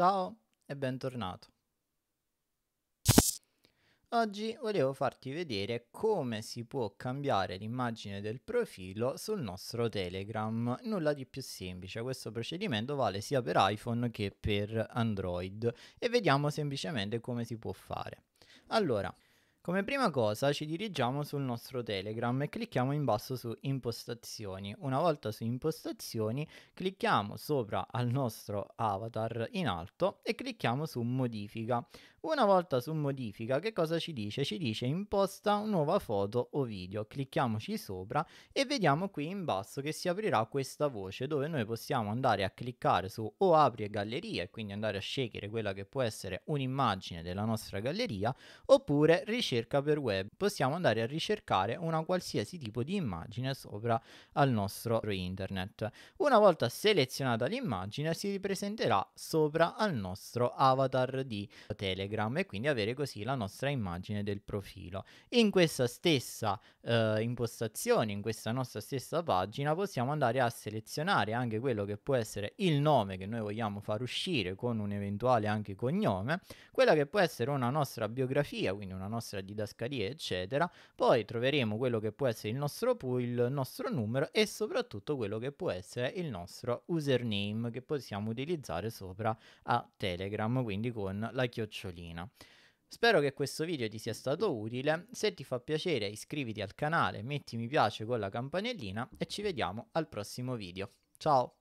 Ciao e bentornato. Oggi volevo farti vedere come si può cambiare l'immagine del profilo sul nostro Telegram. Nulla di più semplice, questo procedimento vale sia per iPhone che per Android e vediamo semplicemente come si può fare. Allora, come prima cosa ci dirigiamo sul nostro Telegram e clicchiamo in basso su impostazioni. Una volta su impostazioni clicchiamo sopra al nostro avatar in alto e clicchiamo su modifica. Una volta su modifica che cosa ci dice? Ci dice imposta nuova foto o video. Clicchiamoci sopra e vediamo qui in basso che si aprirà questa voce dove noi possiamo andare a cliccare su o apri galleria e quindi andare a scegliere quella che può essere un'immagine della nostra galleria oppure ricevere ricerca per web possiamo andare a ricercare una qualsiasi tipo di immagine sopra al nostro internet. Una volta selezionata l'immagine si ripresenterà sopra al nostro avatar di Telegram e quindi avere così la nostra immagine del profilo. In questa stessa eh, impostazione, in questa nostra stessa pagina possiamo andare a selezionare anche quello che può essere il nome che noi vogliamo far uscire con un eventuale anche cognome, quella che può essere una nostra biografia, quindi una nostra tra didascalie, eccetera. Poi troveremo quello che può essere il nostro PUL, il nostro numero e soprattutto quello che può essere il nostro username che possiamo utilizzare sopra a Telegram, quindi con la chiocciolina. Spero che questo video ti sia stato utile, se ti fa piacere iscriviti al canale, metti mi piace con la campanellina e ci vediamo al prossimo video. Ciao!